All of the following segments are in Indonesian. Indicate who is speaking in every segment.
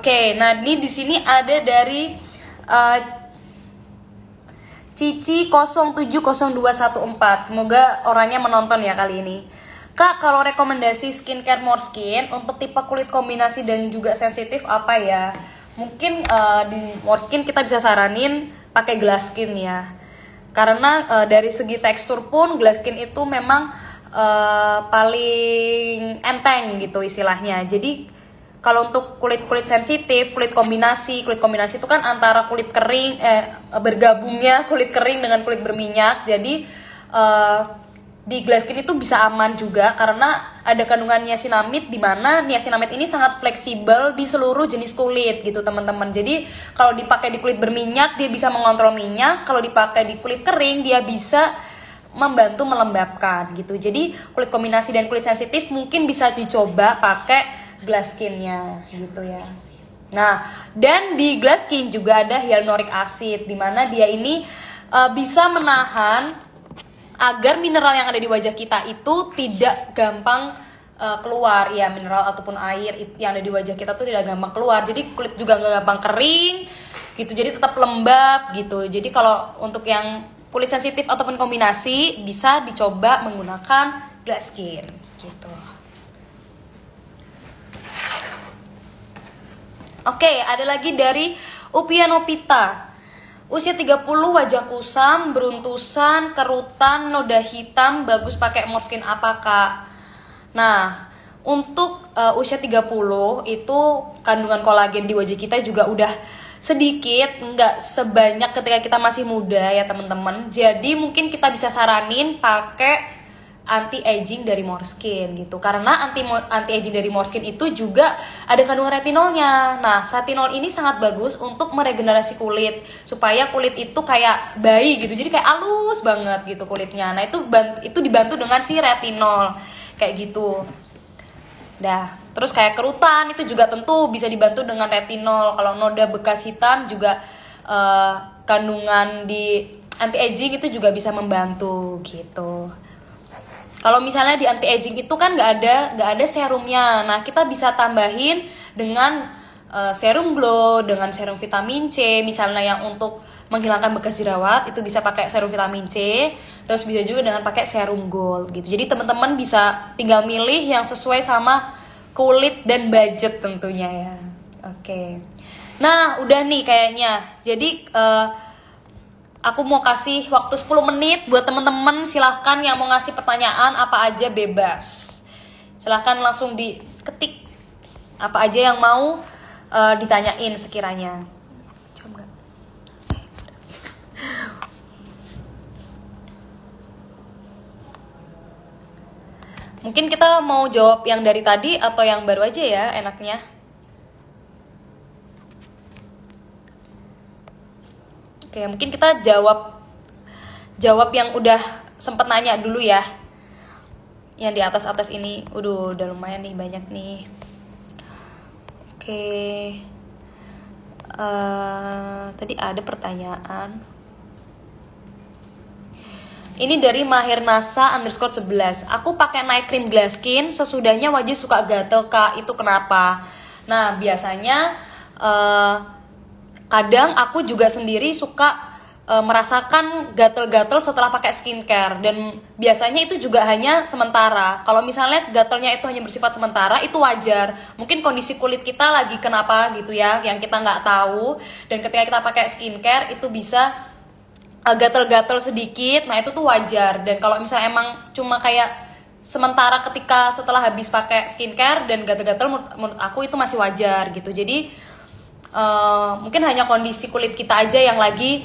Speaker 1: Oke, nah ini di sini ada dari uh, Cici 070214. Semoga orangnya menonton ya kali ini. Kak, kalau rekomendasi skincare more skin untuk tipe kulit kombinasi dan juga sensitif apa ya? Mungkin uh, di more skin kita bisa saranin pakai glass skin ya. Karena uh, dari segi tekstur pun glass skin itu memang uh, paling enteng gitu istilahnya. Jadi kalau untuk kulit-kulit sensitif, kulit kombinasi, kulit kombinasi itu kan antara kulit kering eh, bergabungnya kulit kering dengan kulit berminyak. Jadi eh, di glass skin itu bisa aman juga karena ada kandungan niacinamide di mana niacinamid ini sangat fleksibel di seluruh jenis kulit gitu teman-teman. Jadi kalau dipakai di kulit berminyak dia bisa mengontrol minyak, kalau dipakai di kulit kering dia bisa membantu melembabkan gitu. Jadi kulit kombinasi dan kulit sensitif mungkin bisa dicoba pakai glass skinnya gitu ya nah dan di glass skin juga ada hyaluronic acid dimana dia ini uh, bisa menahan agar mineral yang ada di wajah kita itu tidak gampang uh, keluar ya mineral ataupun air yang ada di wajah kita tuh tidak gampang keluar jadi kulit juga nggak gampang kering gitu jadi tetap lembab gitu jadi kalau untuk yang kulit sensitif ataupun kombinasi bisa dicoba menggunakan glass skin gitu Oke, okay, ada lagi dari Upianopita. Usia 30, wajah kusam, beruntusan, kerutan, noda hitam, bagus pakai morskin apa, Kak? Nah, untuk uh, usia 30 itu kandungan kolagen di wajah kita juga udah sedikit nggak sebanyak ketika kita masih muda ya teman-teman jadi mungkin kita bisa saranin pakai anti aging dari Moreskin gitu. Karena anti anti aging dari Moreskin itu juga ada kandungan retinolnya. Nah, retinol ini sangat bagus untuk meregenerasi kulit supaya kulit itu kayak bayi gitu. Jadi kayak halus banget gitu kulitnya. Nah, itu itu dibantu dengan si retinol kayak gitu. Dah, terus kayak kerutan itu juga tentu bisa dibantu dengan retinol. Kalau noda bekas hitam juga uh, kandungan di anti aging itu juga bisa membantu gitu. Kalau misalnya di anti aging itu kan nggak ada nggak ada serumnya. Nah kita bisa tambahin dengan uh, serum glow, dengan serum vitamin C, misalnya yang untuk menghilangkan bekas jerawat itu bisa pakai serum vitamin C terus bisa juga dengan pakai serum gold gitu jadi teman-teman bisa tinggal milih yang sesuai sama kulit dan budget tentunya ya oke okay. nah udah nih kayaknya jadi uh, Aku mau kasih waktu 10 menit buat temen-temen silahkan yang mau ngasih pertanyaan apa aja bebas. Silahkan langsung diketik apa aja yang mau uh, ditanyain sekiranya. Mungkin kita mau jawab yang dari tadi atau yang baru aja ya enaknya. Oke, mungkin kita jawab jawab yang udah sempet nanya dulu ya yang di atas atas ini udah udah lumayan nih banyak nih oke uh, tadi ada pertanyaan ini dari Mahir Nasa underscore 11 Aku pakai night cream glass skin Sesudahnya wajah suka gatel kak Itu kenapa? Nah biasanya uh, kadang aku juga sendiri suka e, merasakan gatel-gatel setelah pakai skincare dan biasanya itu juga hanya sementara. Kalau misalnya gatelnya itu hanya bersifat sementara, itu wajar. Mungkin kondisi kulit kita lagi kenapa gitu ya, yang kita nggak tahu. Dan ketika kita pakai skincare itu bisa e, gatel-gatel sedikit, nah itu tuh wajar. Dan kalau misalnya emang cuma kayak sementara ketika setelah habis pakai skincare dan gatel-gatel menurut aku itu masih wajar gitu. Jadi uh, mungkin hanya kondisi kulit kita aja yang lagi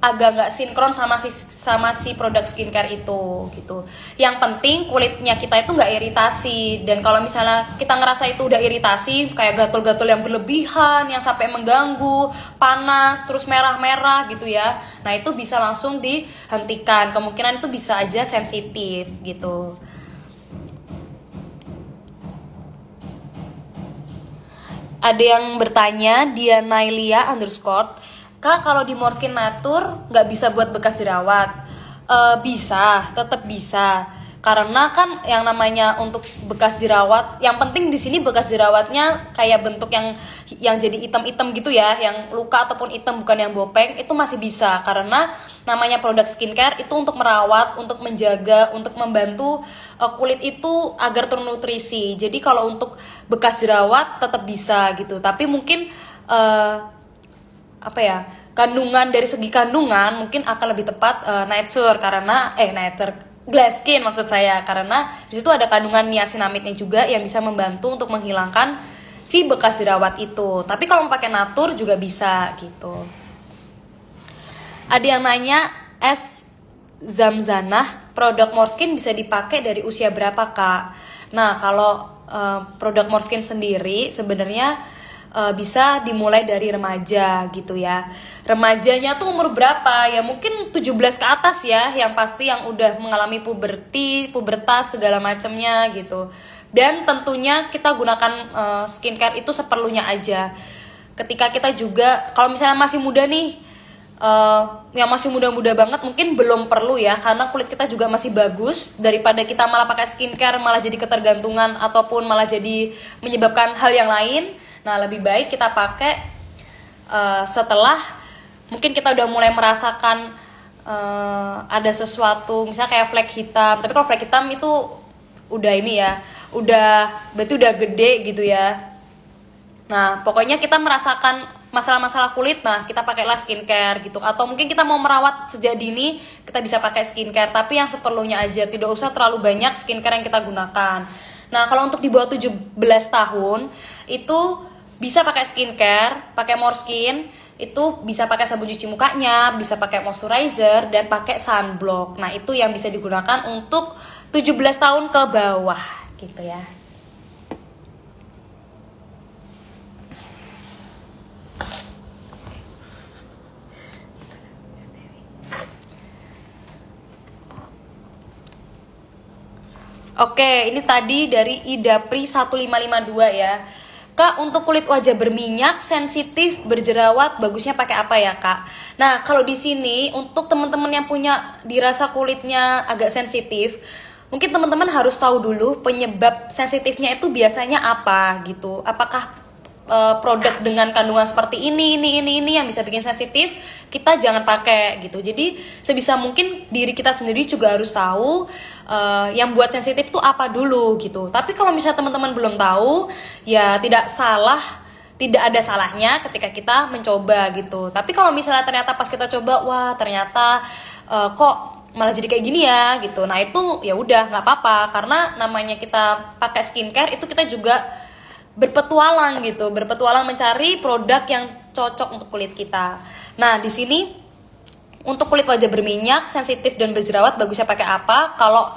Speaker 1: agak nggak sinkron sama si sama si produk skincare itu gitu. Yang penting kulitnya kita itu nggak iritasi dan kalau misalnya kita ngerasa itu udah iritasi kayak gatal-gatal yang berlebihan yang sampai mengganggu, panas, terus merah-merah gitu ya. Nah, itu bisa langsung dihentikan. Kemungkinan itu bisa aja sensitif gitu. ada yang bertanya dia Nailia underscore kak kalau di Morskin Natur nggak bisa buat bekas jerawat e, eh, bisa tetap bisa karena kan yang namanya untuk bekas jerawat yang penting di sini bekas jerawatnya kayak bentuk yang yang jadi item-item gitu ya yang luka ataupun item bukan yang bopeng itu masih bisa karena namanya produk skincare itu untuk merawat untuk menjaga untuk membantu eh, kulit itu agar ternutrisi jadi kalau untuk bekas jerawat tetap bisa gitu tapi mungkin uh, apa ya kandungan dari segi kandungan mungkin akan lebih tepat uh, eh, nature karena eh nature glass skin maksud saya karena di situ ada kandungan niacinamitnya juga yang bisa membantu untuk menghilangkan si bekas jerawat itu. Tapi kalau pakai natur juga bisa gitu. Ada yang nanya es zamzanah produk Morskin bisa dipakai dari usia berapa kak? Nah kalau uh, produk Morskin sendiri sebenarnya uh, bisa dimulai dari remaja gitu ya. Remajanya tuh umur berapa? Ya mungkin 17 ke atas ya yang pasti yang udah mengalami puberti, pubertas segala macamnya gitu. Dan tentunya kita gunakan uh, skincare itu seperlunya aja. Ketika kita juga kalau misalnya masih muda nih Uh, yang masih muda-muda banget mungkin belum perlu ya karena kulit kita juga masih bagus daripada kita malah pakai skincare malah jadi ketergantungan ataupun malah jadi menyebabkan hal yang lain Nah, lebih baik kita pakai uh, setelah mungkin kita udah mulai merasakan uh, ada sesuatu, misalnya kayak flek hitam. Tapi kalau flek hitam itu udah ini ya, udah betul udah gede gitu ya. Nah, pokoknya kita merasakan masalah-masalah kulit nah kita pakailah skincare gitu atau mungkin kita mau merawat sejak dini kita bisa pakai skincare tapi yang seperlunya aja tidak usah terlalu banyak skincare yang kita gunakan nah kalau untuk di bawah 17 tahun itu bisa pakai skincare pakai more skin itu bisa pakai sabun cuci mukanya bisa pakai moisturizer dan pakai sunblock nah itu yang bisa digunakan untuk 17 tahun ke bawah gitu ya Oke, ini tadi dari Idapri 1552 ya. Kak, untuk kulit wajah berminyak, sensitif, berjerawat, bagusnya pakai apa ya, Kak? Nah, kalau di sini untuk teman-teman yang punya dirasa kulitnya agak sensitif, mungkin teman-teman harus tahu dulu penyebab sensitifnya itu biasanya apa gitu. Apakah uh, produk dengan kandungan seperti ini ini ini ini yang bisa bikin sensitif kita jangan pakai gitu jadi sebisa mungkin diri kita sendiri juga harus tahu uh, yang buat sensitif tuh apa dulu gitu tapi kalau misalnya teman-teman belum tahu ya tidak salah tidak ada salahnya ketika kita mencoba gitu tapi kalau misalnya ternyata pas kita coba wah ternyata uh, kok malah jadi kayak gini ya gitu nah itu ya udah nggak apa-apa karena namanya kita pakai skincare itu kita juga berpetualang gitu, berpetualang mencari produk yang cocok untuk kulit kita. Nah, di sini untuk kulit wajah berminyak, sensitif dan berjerawat bagusnya pakai apa? Kalau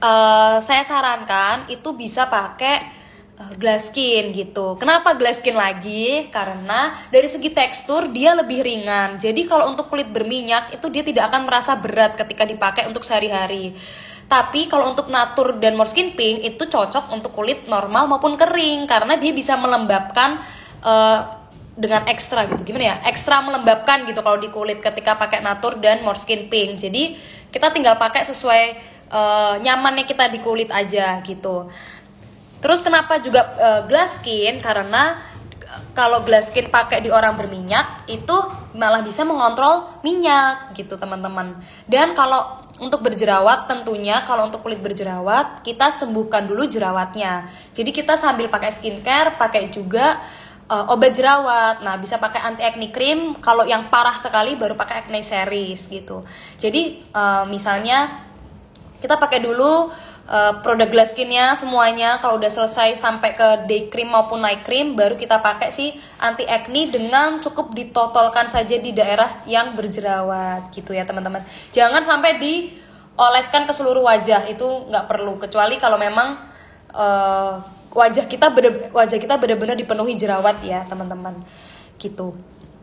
Speaker 1: uh, saya sarankan itu bisa pakai eh, glass skin gitu. Kenapa glass skin lagi? Karena dari segi tekstur dia lebih ringan. Jadi kalau untuk kulit berminyak itu dia tidak akan merasa berat ketika dipakai untuk sehari-hari. Tapi kalau untuk natur dan Morskin Pink itu cocok untuk kulit normal maupun kering karena dia bisa melembabkan uh, dengan ekstra gitu. Gimana ya? Ekstra melembabkan gitu kalau di kulit ketika pakai natur dan Morskin Pink. Jadi kita tinggal pakai sesuai uh, nyamannya kita di kulit aja gitu. Terus kenapa juga uh, glass skin? Karena kalau glass skin pakai di orang berminyak itu malah bisa mengontrol minyak gitu teman-teman. Dan kalau untuk berjerawat tentunya kalau untuk kulit berjerawat kita sembuhkan dulu jerawatnya. Jadi kita sambil pakai skincare, pakai juga uh, obat jerawat. Nah, bisa pakai anti acne cream. Kalau yang parah sekali baru pakai acne series gitu. Jadi uh, misalnya kita pakai dulu uh, produk glass skinnya semuanya kalau udah selesai sampai ke day cream maupun night cream baru kita pakai si anti acne dengan cukup ditotolkan saja di daerah yang berjerawat gitu ya teman-teman jangan sampai dioleskan ke seluruh wajah itu nggak perlu kecuali kalau memang uh, wajah kita bener, wajah kita benar-benar dipenuhi jerawat ya teman-teman gitu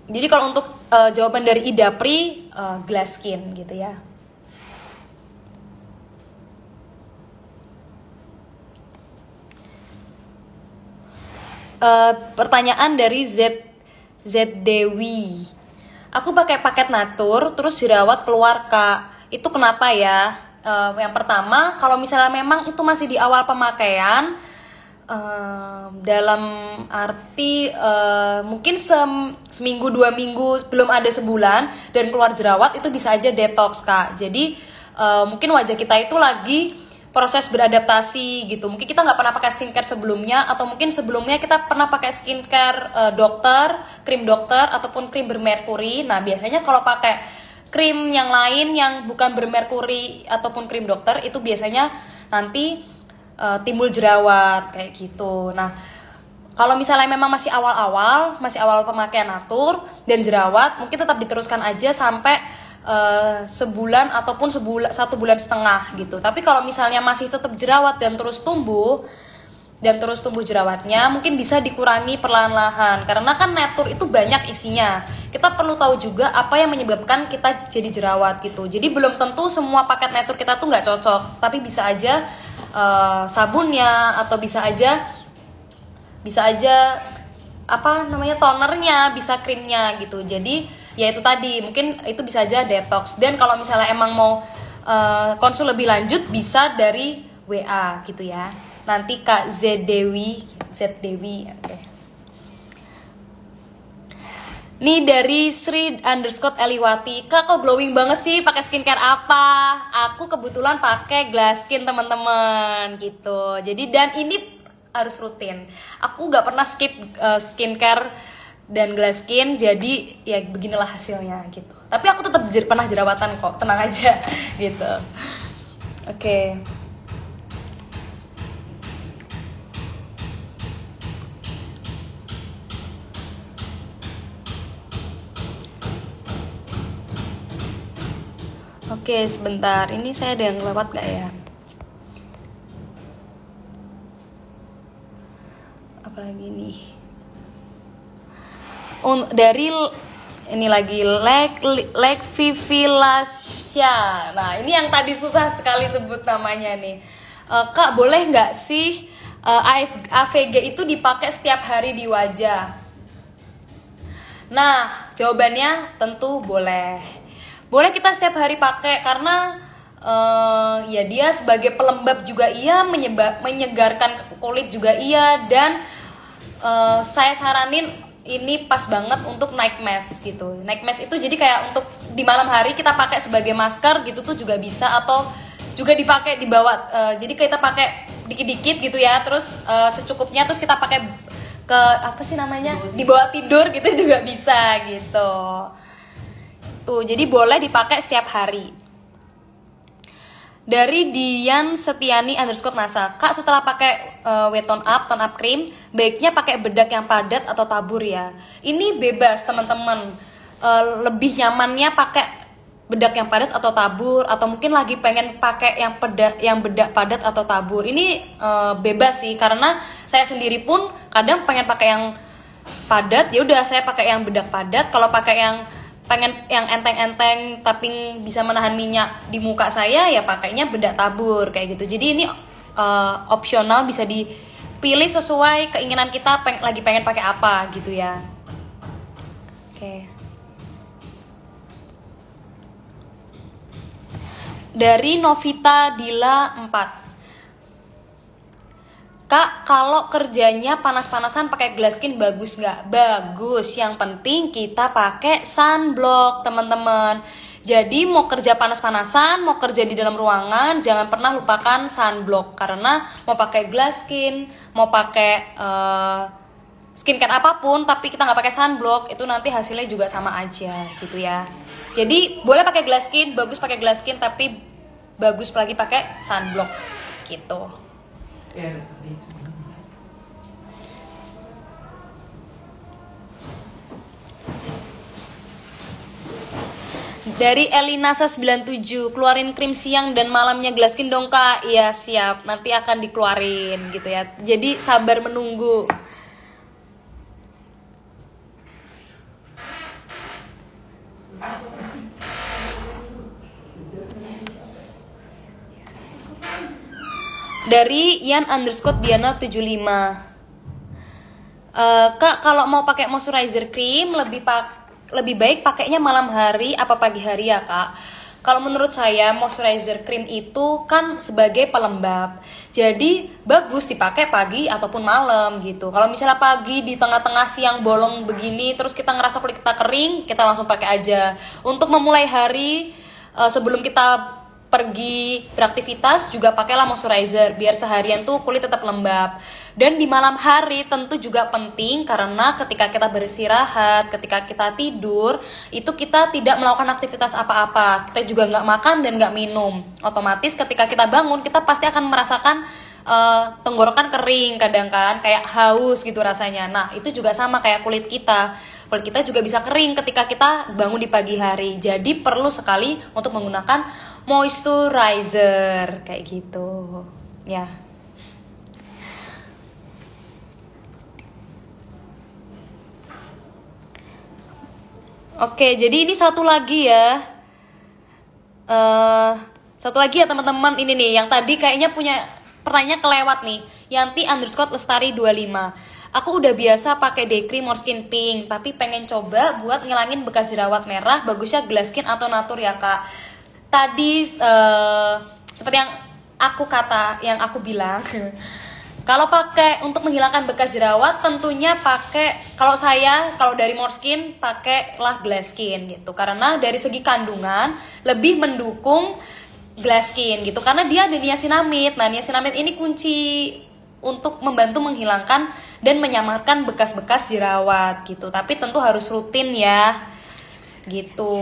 Speaker 1: jadi kalau untuk uh, jawaban dari Pri uh, glass skin gitu ya Eh, pertanyaan dari Z Z Dewi aku pakai paket natur terus jerawat keluar kak itu kenapa ya uh, yang pertama kalau misalnya memang itu masih di awal pemakaian uh, dalam arti uh, mungkin sem seminggu dua minggu belum ada sebulan dan keluar jerawat itu bisa aja detox kak jadi uh, mungkin wajah kita itu lagi proses beradaptasi gitu mungkin kita nggak pernah pakai skincare sebelumnya atau mungkin sebelumnya kita pernah pakai skincare uh, dokter krim dokter ataupun krim bermerkuri nah biasanya kalau pakai krim yang lain yang bukan bermerkuri ataupun krim dokter itu biasanya nanti uh, timbul jerawat kayak gitu nah kalau misalnya memang masih awal-awal, masih awal pemakaian natur dan jerawat, mungkin tetap diteruskan aja sampai Eh, sebulan ataupun sebulan satu bulan setengah gitu. Tapi kalau misalnya masih tetap jerawat dan terus tumbuh dan terus tumbuh jerawatnya mungkin bisa dikurangi perlahan-lahan karena kan netur itu banyak isinya kita perlu tahu juga apa yang menyebabkan kita jadi jerawat gitu jadi belum tentu semua paket netur kita tuh nggak cocok tapi bisa aja uh, sabunnya atau bisa aja bisa aja apa namanya tonernya bisa krimnya gitu jadi ya itu tadi mungkin itu bisa aja detox dan kalau misalnya emang mau uh, konsul lebih lanjut bisa dari WA gitu ya nanti Kak Z Dewi Z Dewi oke okay. Ini dari Sri underscore Eliwati Kak kok glowing banget sih pakai skincare apa? Aku kebetulan pakai glass skin teman-teman gitu Jadi dan ini harus rutin Aku nggak pernah skip uh, skincare dan glass skin jadi ya beginilah hasilnya gitu tapi aku tetap jer pernah jerawatan kok tenang aja gitu oke okay. Oke, sebentar. Ini saya ada yang lewat gak ya? Apalagi nih un, dari ini lagi leg vivi Vivilasia. Nah, ini yang tadi susah sekali sebut namanya nih. Uh, Kak, boleh nggak sih uh, eh, AVG itu dipakai setiap hari di wajah? Nah, jawabannya tentu boleh. Boleh kita setiap hari pakai karena uh, ya dia sebagai pelembab juga iya, menyebab, menyegarkan kulit juga iya dan uh, saya saranin ini pas banget untuk night mask gitu. night mask itu jadi kayak untuk di malam hari kita pakai sebagai masker gitu tuh juga bisa atau juga dipakai dibawa. Uh, jadi kita pakai dikit-dikit gitu ya, terus uh, secukupnya terus kita pakai ke apa sih namanya dibawa tidur gitu juga bisa gitu. Tuh jadi boleh dipakai setiap hari dari Dian Setiani underscore NASA kak setelah pakai uh, eh, wet up tone up cream baiknya pakai bedak yang padat atau tabur ya ini bebas teman-teman uh, lebih nyamannya pakai bedak yang padat atau tabur atau mungkin lagi pengen pakai yang peda yang bedak padat atau tabur ini uh, bebas sih karena saya sendiri pun kadang pengen pakai yang padat ya udah saya pakai yang bedak padat kalau pakai yang pengen yang enteng-enteng tapi bisa menahan minyak di muka saya ya pakainya bedak tabur kayak gitu jadi ini uh, opsional bisa dipilih sesuai keinginan kita peng lagi pengen pakai apa gitu ya oke okay. dari Novita Dila 4 Kak, kalau kerjanya panas-panasan pakai glass skin bagus nggak? Bagus. Yang penting kita pakai sunblock, teman-teman. Jadi mau kerja panas-panasan, mau kerja di dalam ruangan, jangan pernah lupakan sunblock karena mau pakai glass skin, mau pakai uh, skincare apapun, tapi kita nggak pakai sunblock, itu nanti hasilnya juga sama aja, gitu ya. Jadi boleh pakai glass skin, bagus pakai glass skin, tapi bagus lagi pakai sunblock, gitu. Iya, Dari Elinasa 97 Keluarin krim siang dan malamnya gelaskin dong kak Iya siap, nanti akan dikeluarin gitu ya Jadi sabar menunggu dari Ian underscore Diana 75 Uh, eh, kak kalau mau pakai moisturizer cream lebih pak lebih baik pakainya malam hari apa pagi hari ya kak kalau menurut saya moisturizer cream itu kan sebagai pelembab jadi bagus dipakai pagi ataupun malam gitu kalau misalnya pagi di tengah-tengah siang bolong begini terus kita ngerasa kulit kita kering kita langsung pakai aja untuk memulai hari eh, sebelum kita pergi beraktivitas juga pakailah moisturizer biar seharian tuh kulit tetap lembab. Dan di malam hari tentu juga penting karena ketika kita beristirahat, ketika kita tidur, itu kita tidak melakukan aktivitas apa-apa. Kita juga nggak makan dan nggak minum. Otomatis ketika kita bangun, kita pasti akan merasakan uh, tenggorokan kering kadang kan, kayak haus gitu rasanya. Nah itu juga sama kayak kulit kita kulit kita juga bisa kering ketika kita bangun di pagi hari jadi perlu sekali untuk menggunakan moisturizer kayak gitu ya Oke, jadi ini satu lagi ya. Uh, satu lagi ya teman-teman ini nih yang tadi kayaknya punya pertanyaan kelewat nih. Yanti underscore lestari 25 aku udah biasa pakai day cream or skin pink tapi pengen coba buat ngilangin bekas jerawat merah bagusnya glass skin atau natur ya kak tadi uh, seperti yang aku kata yang aku bilang kalau pakai untuk menghilangkan bekas jerawat tentunya pakai kalau saya kalau dari MorSkin pakai lah glass skin gitu karena dari segi kandungan lebih mendukung glass skin gitu karena dia ada niacinamide. Nah, niacinamide ini kunci untuk membantu menghilangkan dan menyamarkan bekas-bekas jerawat gitu. Tapi tentu harus rutin ya. Gitu.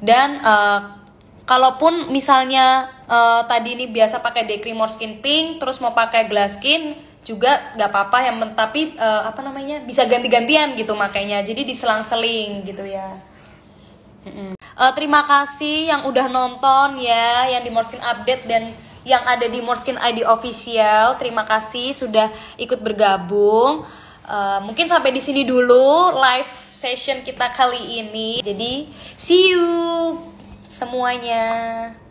Speaker 1: Dan uh, kalaupun misalnya uh, tadi ini biasa pakai Decrimor Skin Pink, terus mau pakai Glass Skin juga nggak apa-apa yang tapi uh, apa namanya bisa ganti-gantian gitu makanya jadi diselang-seling gitu ya Uh, terima kasih yang udah nonton ya yang di Morskin Update dan yang ada di Morskin ID official. Terima kasih sudah ikut bergabung. Uh, mungkin sampai di sini dulu live session kita kali ini. Jadi see you semuanya.